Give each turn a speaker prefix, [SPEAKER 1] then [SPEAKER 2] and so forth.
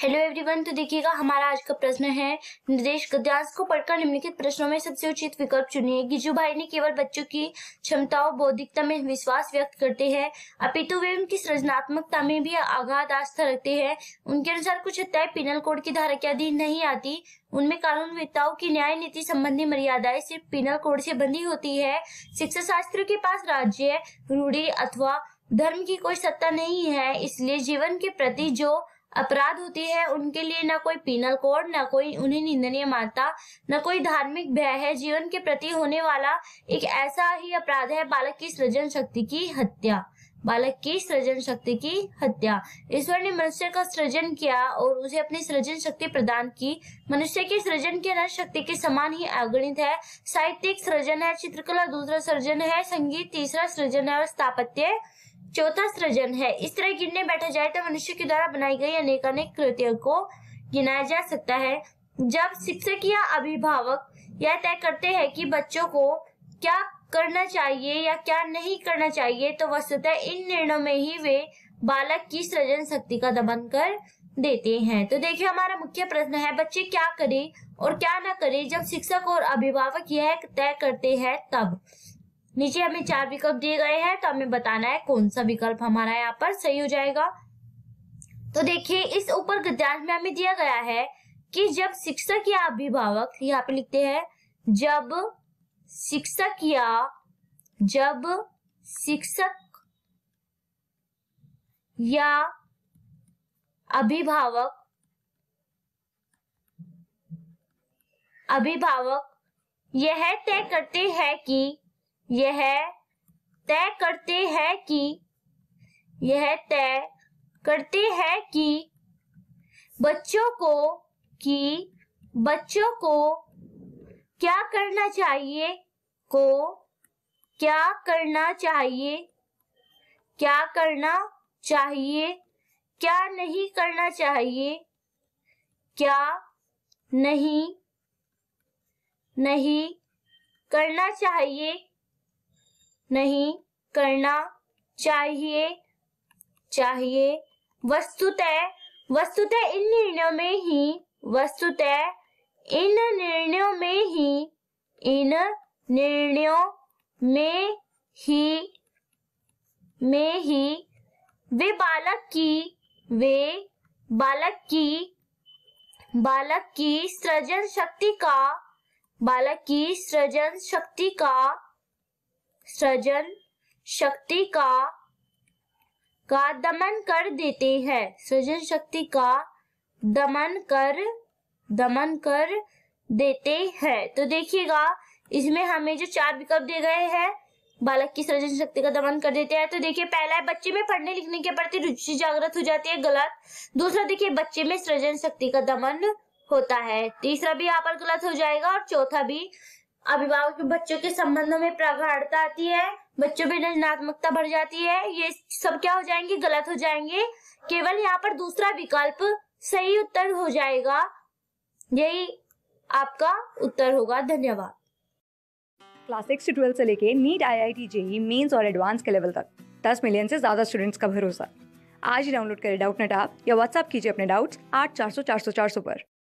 [SPEAKER 1] hello everyone तो देखिएगा हमारा आज का प्रश्न है निर्देश गद्यांश को पढ़कर निम्नलिखित प्रश्नों में सबसे उचित विकल्प चुनिए गिजू भाई ने केवल बच्चों की क्षमताओं बौद्धिकता में विश्वास व्यक्त करते हैं अपितु वे उनकी सृजनात्मकता में भी आघात आस्था रखते हैं उनके अनुसार कुछ तय पिनल कोड की धारा के अधीन नहीं आती उनमें कानून कानूनवेताओं की न्याय नीति संबंधी मर्यादाएं सिर्फ पिनल कोड से बंधी होती है शिक्षा शास्त्र के पास राज्य रूढ़ी अथवा धर्म की कोई सत्ता नहीं है इसलिए जीवन के प्रति जो अपराध होते हैं उनके लिए न कोई पीनल कोड न कोई उन्हें निंदनीय मानता न कोई धार्मिक भय है जीवन के प्रति होने वाला एक ऐसा ही अपराध है बालक की सृजन शक्ति की हत्या बालक की सृजन शक्ति की हत्या ईश्वर ने मनुष्य का सृजन किया और उसे अपनी सृजन शक्ति प्रदान की मनुष्य की सृजन की नर शक्ति के समान ही अगणित है साहित्यिक सृजन है चित्रकला दूसरा सृजन है संगीत तीसरा सृजन है और स्थापत्य चौथा सृजन है इस तरह गिनने बैठा जाए तो मनुष्य के द्वारा बनाई गई अनेक अनेक कृतियों को गिनाया जा सकता है जब शिक्षक या अभिभावक यह तय करते हैं कि बच्चों को क्या करना चाहिए या क्या नहीं करना चाहिए तो वस्तुतः इन निर्णयों में ही वे बालक की सृजन शक्ति का दमन कर देते हैं तो देखिए हमारा मुख्य प्रश्न है बच्चे क्या करें और क्या ना करें जब शिक्षक और अभिभावक यह तय करते हैं तब नीचे हमें चार विकल्प दिए गए हैं तो हमें बताना है कौन सा विकल्प हमारा यहाँ पर सही हो जाएगा तो देखिए इस ऊपर गद्यांश में हमें दिया गया है कि जब शिक्षक या अभिभावक यहाँ पे लिखते हैं जब शिक्षक या जब शिक्षक या अभिभावक अभिभावक यह तय करते हैं कि यह तय करते हैं कि यह तय करते हैं कि बच्चों को कि बच्चों को क्या करना चाहिए को क्या करना चाहिए क्या करना चाहिए क्या नहीं करना चाहिए क्या नहीं नहीं करना चाहिए नहीं करना चाहिए चाहिए वस्तुतः वस्तुतः इन निर्णयों में ही वस्तुतः इन निर्णयों में ही इन निर्णयों में ही में ही वे बालक की वे बालक की बालक की सृजन शक्ति का बालक की सृजन शक्ति का सृजन शक्ति का का दमन कर देते हैं सृजन शक्ति का दमन कर दमन कर देते हैं तो देखिएगा इसमें हमें जो चार विकल्प दिए गए हैं बालक की सृजन शक्ति का दमन कर देते हैं तो देखिए पहला है बच्चे में पढ़ने लिखने के प्रति रुचि जागृत हो जाती है गलत दूसरा देखिए बच्चे में सृजन शक्ति का दमन होता है तीसरा भी यहाँ पर गलत हो जाएगा और चौथा भी अभिभावक के बच्चों के संबंधों में प्रगाढ़ता आती है बच्चों में रचनात्मकता बढ़ जाती है ये सब क्या हो जाएंगे गलत हो जाएंगे केवल यहाँ पर दूसरा विकल्प सही उत्तर हो जाएगा यही आपका उत्तर होगा धन्यवाद क्लास सिक्स ट्वेल्थ ट्वेल्व से लेके NEET I I T JEE mains और एडवांस के लेवल तक दस मिलियन से ज़्यादा स्टूडेंट्स का भरोसा आज ही डाउनलोड करें डाउट नेट आप या व्हाट्सअप कीजिए अपने डाउट्स आठ चार सौ चार सौ चार सौ पर